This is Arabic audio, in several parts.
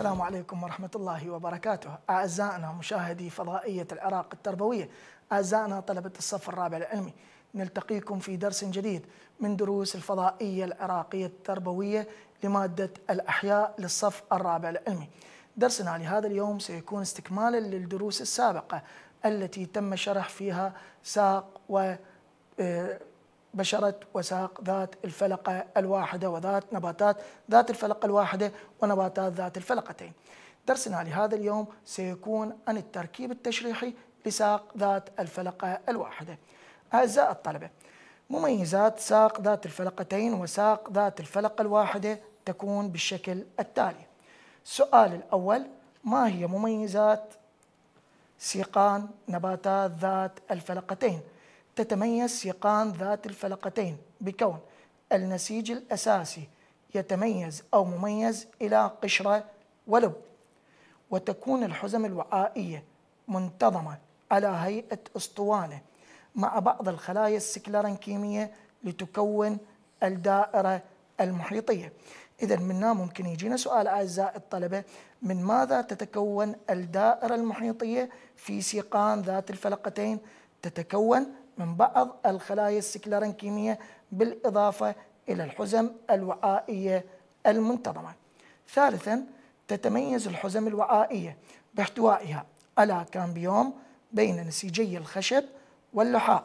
السلام عليكم ورحمة الله وبركاته أعزائنا مشاهدي فضائية العراق التربوية أعزائنا طلبة الصف الرابع العلمي نلتقيكم في درس جديد من دروس الفضائية العراقية التربوية لمادة الأحياء للصف الرابع العلمي درسنا لهذا اليوم سيكون استكمالا للدروس السابقة التي تم شرح فيها ساق و آه، بشرة وساق ذات الفلقة الواحدة وذات نباتات ذات الفلقة الواحدة ونباتات ذات الفلقتين درسنا لهذا اليوم سيكون عن التركيب التشريحي لساق ذات الفلقة الواحدة أعزائي الطلبة مميزات ساق ذات الفلقتين وساق ذات الفلقة الواحدة تكون بالشكل التالي السؤال الأول ما هي مميزات سيقان نباتات ذات الفلقتين؟ تتميز سيقان ذات الفلقتين بكون النسيج الأساسي يتميز أو مميز إلى قشرة ولب وتكون الحزم الوعائية منتظمة على هيئة أسطوانة مع بعض الخلايا السكلرنكيمية لتكون الدائرة المحيطية إذا منا ممكن يجينا سؤال أعزائي الطلبة من ماذا تتكون الدائرة المحيطية في سيقان ذات الفلقتين تتكون من بعض الخلايا السكلارنكيمية بالإضافة إلى الحزم الوعائية المنتظمة ثالثا تتميز الحزم الوعائية باحتوائها على كامبيوم بين نسيجي الخشب واللحاء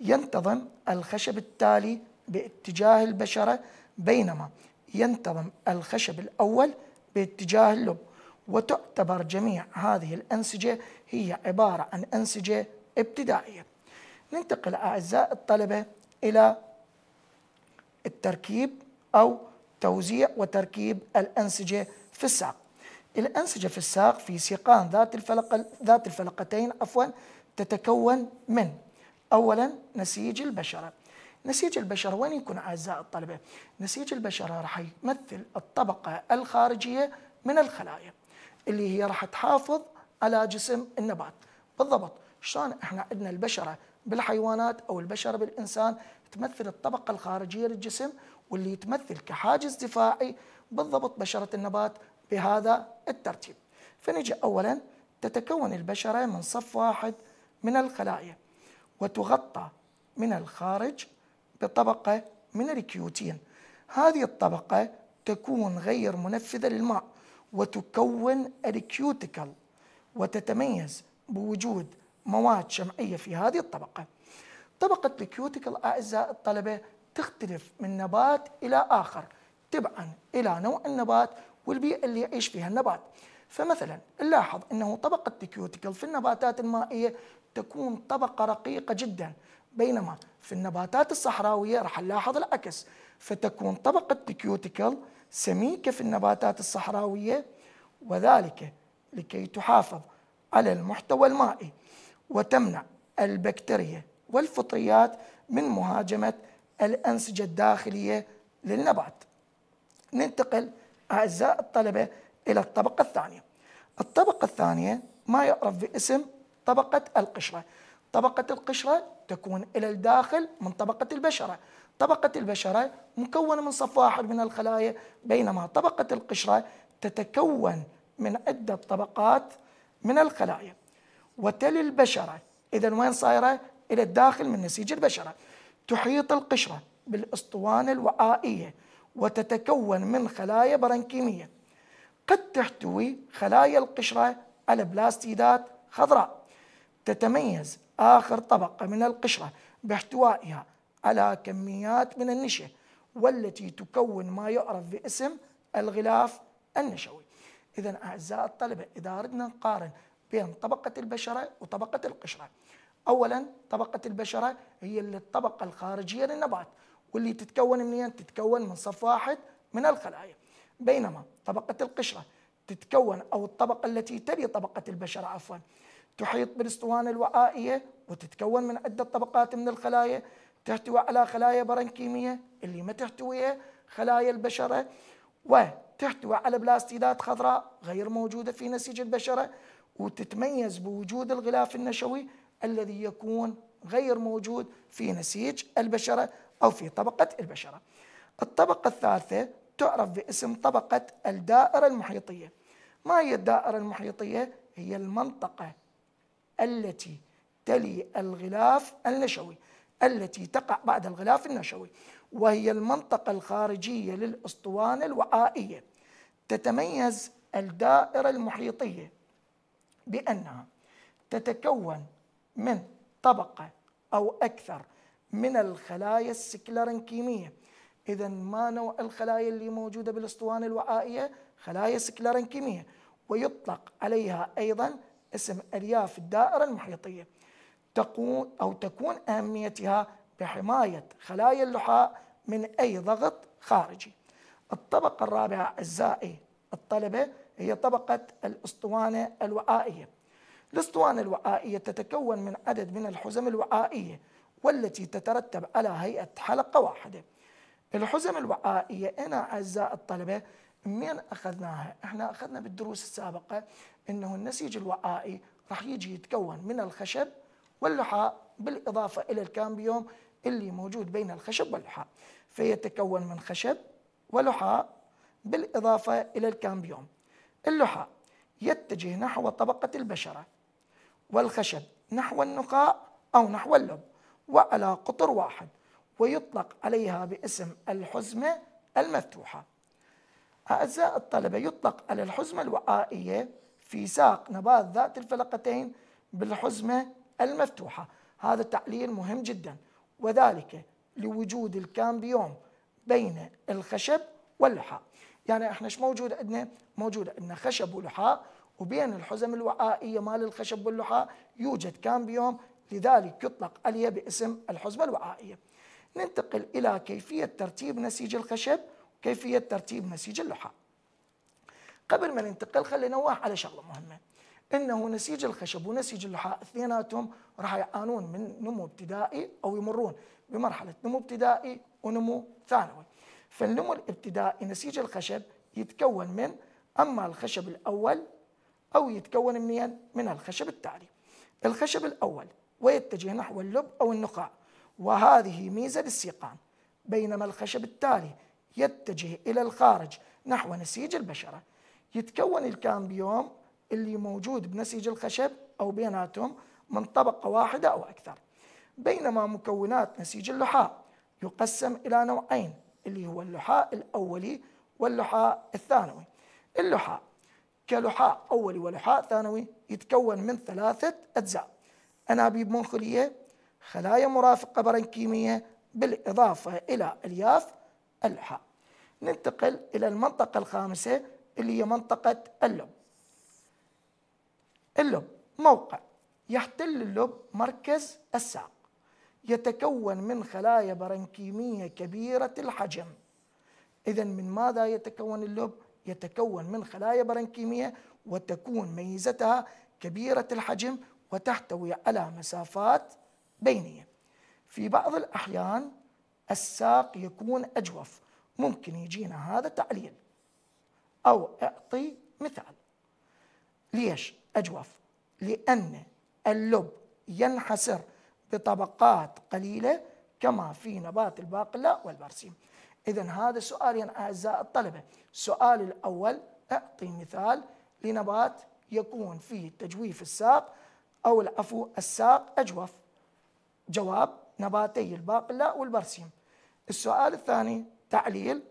ينتظم الخشب التالي باتجاه البشرة بينما ينتظم الخشب الأول باتجاه اللب وتعتبر جميع هذه الأنسجة هي عبارة عن أنسجة ابتدائية ننتقل أعزائي الطلبة إلى التركيب أو توزيع وتركيب الأنسجة في الساق الأنسجة في الساق في سيقان ذات الفلق ذات الفلقتين عفوا تتكون من أولا نسيج البشرة نسيج البشرة وين يكون أعزاء الطلبة؟ نسيج البشرة راح يمثل الطبقة الخارجية من الخلايا اللي هي راح تحافظ على جسم النبات بالضبط شلون احنا عندنا البشرة بالحيوانات أو البشر بالإنسان تمثل الطبقة الخارجية للجسم واللي يتمثل كحاجز دفاعي بالضبط بشرة النبات بهذا الترتيب فنجي أولا تتكون البشرة من صف واحد من الخلايا وتغطى من الخارج بطبقة من الكيوتين هذه الطبقة تكون غير منفذة للماء وتكون الكيوتيكل وتتميز بوجود مواد شمعية في هذه الطبقة طبقة الكيوتيكل أعزائي الطلبة تختلف من نبات إلى آخر تبعا إلى نوع النبات والبيئة اللي يعيش فيها النبات فمثلا نلاحظ أنه طبقة الكيوتيكل في النباتات المائية تكون طبقة رقيقة جدا بينما في النباتات الصحراوية راح نلاحظ العكس فتكون طبقة الكيوتيكل سميكة في النباتات الصحراوية وذلك لكي تحافظ على المحتوى المائي وتمنع البكتيريا والفطريات من مهاجمة الأنسجة الداخلية للنبات ننتقل أعزائي الطلبة إلى الطبقة الثانية الطبقة الثانية ما يعرف باسم طبقة القشرة طبقة القشرة تكون إلى الداخل من طبقة البشرة طبقة البشرة مكونة من صف واحد من الخلايا بينما طبقة القشرة تتكون من عدة طبقات من الخلايا وتلي البشرة إذا وين صايرة؟ إلى الداخل من نسيج البشرة تحيط القشرة بالأسطوانة الوعائية وتتكون من خلايا برنكيمية قد تحتوي خلايا القشرة على بلاستيدات خضراء تتميز آخر طبقة من القشرة باحتوائها على كميات من النشا والتي تكون ما يعرف باسم الغلاف النشوي إذا أعزائي الطلبة إذا أردنا نقارن بين طبقة البشرة وطبقة القشرة أولا طبقة البشرة هي الطبقة الخارجية للنبات واللي تتكون منين؟ تتكون من صف واحد من الخلايا بينما طبقة القشرة تتكون أو الطبقة التي تلي طبقة البشرة عفوا تحيط بالاسطوانة الوعائية وتتكون من عدة طبقات من الخلايا تحتوي على خلايا برنكيمية اللي ما تحتويها خلايا البشرة وتحتوي على بلاستيدات خضراء غير موجودة في نسيج البشرة وتتميز بوجود الغلاف النشوي الذي يكون غير موجود في نسيج البشرة أو في طبقة البشرة الطبقة الثالثة تعرف باسم طبقة الدائرة المحيطية ما هي الدائرة المحيطية؟ هي المنطقة التي تلي الغلاف النشوي التي تقع بعد الغلاف النشوي وهي المنطقة الخارجية للأسطوانة الوعائية تتميز الدائرة المحيطية بأنها تتكون من طبقة أو أكثر من الخلايا السكلرنكيمية إذا ما نوع الخلايا اللي موجودة بالأسطوانة الوعائية خلايا سكلرنكيمية ويطلق عليها أيضا اسم ألياف الدائرة المحيطية تكون أو تكون أهميتها بحماية خلايا اللحاء من أي ضغط خارجي الطبقة الرابعة أعزائي الطلبة هي طبقة الأسطوانة الوعائية الأسطوانة الوعائية تتكون من عدد من الحزم الوعائية والتي تترتب على هيئة حلقة واحدة الحزم الوعائية أنا أعزائي الطلبة منين أخذناها؟ إحنا أخذنا بالدروس السابقة أنه النسيج الوعائي راح يجي يتكون من الخشب واللحاء بالإضافة إلى الكامبيوم اللي موجود بين الخشب واللحاء فيتكون من خشب ولحاء بالإضافة إلى الكامبيوم اللحى يتجه نحو طبقة البشرة والخشب نحو النقاء أو نحو اللب وعلى قطر واحد ويطلق عليها باسم الحزمة المفتوحة أعزائي الطلبة يطلق على الحزمة الوعائية في ساق نبات ذات الفلقتين بالحزمة المفتوحة هذا تعليل مهم جدا وذلك لوجود الكامبيوم بين الخشب واللحاء يعني احنا ايش موجود عندنا؟ موجود عندنا خشب ولحاء وبين الحزم الوعائيه مال الخشب واللحاء يوجد كامبيوم لذلك يطلق عليه باسم الحزمه الوعائيه. ننتقل الى كيفيه ترتيب نسيج الخشب وكيفيه ترتيب نسيج اللحاء. قبل ما ننتقل خلينا نوه على شغله مهمه. انه نسيج الخشب ونسيج اللحاء اثنيناتهم راح يعانون من نمو ابتدائي او يمرون بمرحله نمو ابتدائي ونمو ثانوي. فالنمو الابتدائي نسيج الخشب يتكون من اما الخشب الاول او يتكون منين؟ من الخشب التالي. الخشب الاول ويتجه نحو اللب او النخاع وهذه ميزه للسيقان بينما الخشب التالي يتجه الى الخارج نحو نسيج البشره. يتكون الكامبيوم اللي موجود بنسيج الخشب او بيناتهم من طبقه واحده او اكثر. بينما مكونات نسيج اللحاء يقسم الى نوعين اللي هو اللحاء الأولي واللحاء الثانوي اللحاء كلحاء أولي ولحاء ثانوي يتكون من ثلاثة أجزاء أنابيب منخلية خلايا مرافقة برنكيمية بالإضافة إلى ألياف اللحاء ننتقل إلى المنطقة الخامسة اللي هي منطقة اللب اللب موقع يحتل اللب مركز الساق يتكون من خلايا برنكيمية كبيرة الحجم إذا من ماذا يتكون اللب؟ يتكون من خلايا برنكيمية وتكون ميزتها كبيرة الحجم وتحتوي على مسافات بينية في بعض الأحيان الساق يكون أجوف ممكن يجينا هذا تعليل أو أعطي مثال ليش أجوف؟ لأن اللب ينحسر بطبقات قليلة كما في نبات الباقلة والبرسيم إذا هذا سؤال يعني أعزائي الطلبة السؤال الأول أعطي مثال لنبات يكون فيه تجويف الساق أو العفو الساق أجوف جواب نباتي الباقلة والبرسيم السؤال الثاني تعليل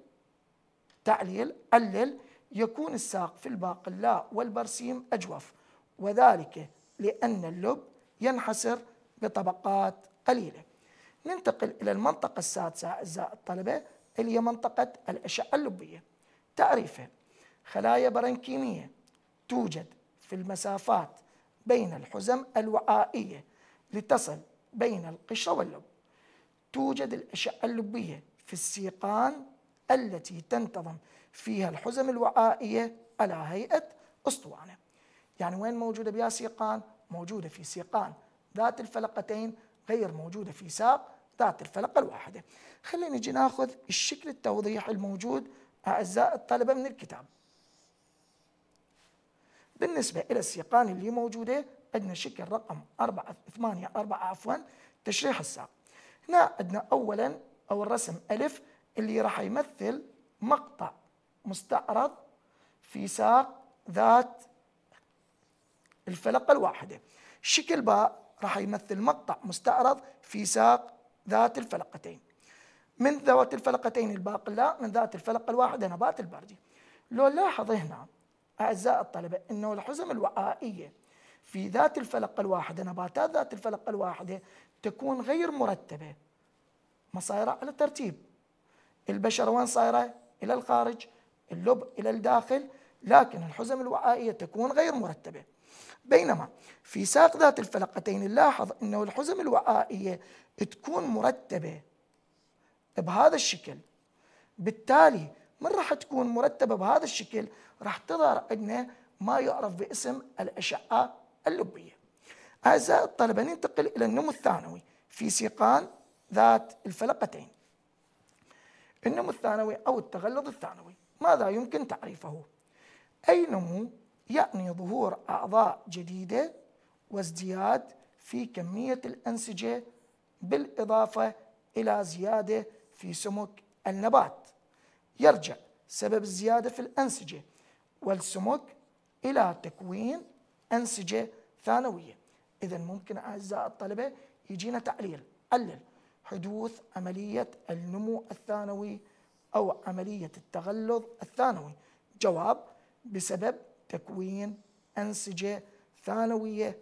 تعليل علل يكون الساق في الباقلاء والبرسيم أجوف وذلك لأن اللب ينحسر بطبقات قليلة ننتقل إلى المنطقة السادسة أعزائي الطلبة اللي هي منطقة الأشعة اللبية تعريفها خلايا برنكيمية توجد في المسافات بين الحزم الوعائية لتصل بين القشرة واللب توجد الأشعة اللبية في السيقان التي تنتظم فيها الحزم الوعائية على هيئة أسطوانة يعني وين موجودة بها سيقان؟ موجودة في سيقان ذات الفلقتين غير موجودة في ساق ذات الفلقة الواحدة خلينا نجي ناخذ الشكل التوضيح الموجود أعزائي الطلبة من الكتاب بالنسبة إلى السيقان اللي موجودة عندنا شكل رقم 4 8 4 عفوا تشريح الساق هنا عندنا أولا أو الرسم ألف اللي راح يمثل مقطع مستعرض في ساق ذات الفلقة الواحدة شكل باء راح يمثل مقطع مستعرض في ساق ذات الفلقتين من ذوات الفلقتين الباقلة من ذات الفلقة الواحدة نبات البرجي لو نلاحظ هنا أعزائي الطلبة أنه الحزم الوعائية في ذات الفلقة الواحدة نباتات ذات الفلقة الواحدة تكون غير مرتبة ما صايرة على ترتيب البشرة وين صايرة؟ إلى الخارج اللب إلى الداخل لكن الحزم الوعائية تكون غير مرتبة بينما في ساق ذات الفلقتين نلاحظ أنه الحزم الوعائية تكون مرتبة بهذا الشكل بالتالي من راح تكون مرتبة بهذا الشكل راح تظهر عندنا ما يعرف باسم الأشعة اللبية أعزائي الطلبة ننتقل إلى النمو الثانوي في سيقان ذات الفلقتين النمو الثانوي أو التغلظ الثانوي ماذا يمكن تعريفه؟ أي نمو يعني ظهور أعضاء جديدة وازدياد في كمية الأنسجة بالإضافة إلى زيادة في سمك النبات يرجع سبب الزيادة في الأنسجة والسمك إلى تكوين أنسجة ثانوية إذا ممكن أعزائي الطلبة يجينا تعليل علل حدوث عملية النمو الثانوي أو عملية التغلظ الثانوي جواب بسبب تكوين أنسجة ثانوية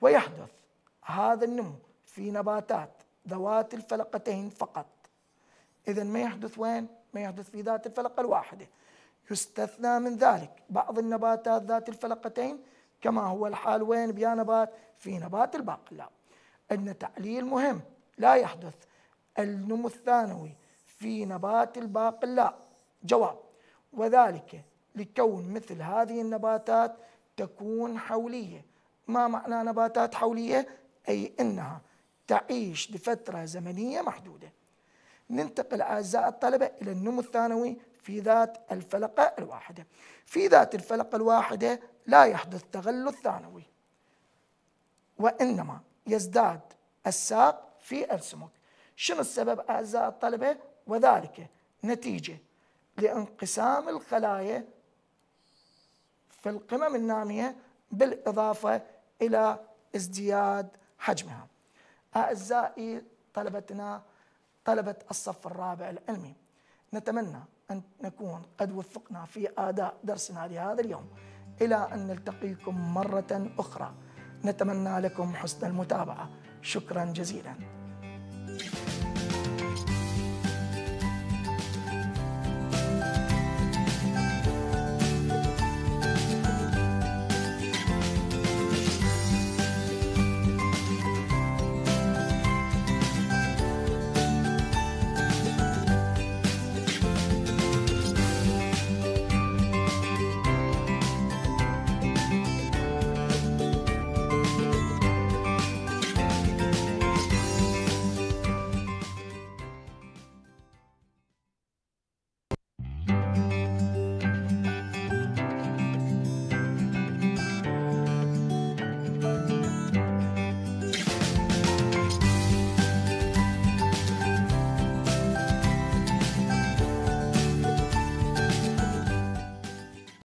ويحدث هذا النمو في نباتات ذوات الفلقتين فقط إذا ما يحدث وين؟ ما يحدث في ذات الفلقة الواحدة يستثنى من ذلك بعض النباتات ذات الفلقتين كما هو الحال وين بيا نبات في نبات الباقلة عندنا تعليل مهم لا يحدث النمو الثانوي في نبات الباقلة جواب وذلك لكون مثل هذه النباتات تكون حولية ما معنى نباتات حولية؟ أي أنها تعيش لفترة زمنية محدودة ننتقل أعزائي الطلبة إلى النمو الثانوي في ذات الفلقة الواحدة في ذات الفلقة الواحدة لا يحدث تغلف ثانوي وإنما يزداد الساق في السمك شنو السبب أعزائي الطلبة؟ وذلك نتيجة لانقسام الخلايا في القمم النامية بالإضافة إلى ازدياد حجمها أعزائي طلبتنا طلبة الصف الرابع العلمي نتمنى أن نكون قد وفقنا في آداء درسنا لهذا اليوم إلى أن نلتقيكم مرة أخرى نتمنى لكم حسن المتابعة شكرا جزيلا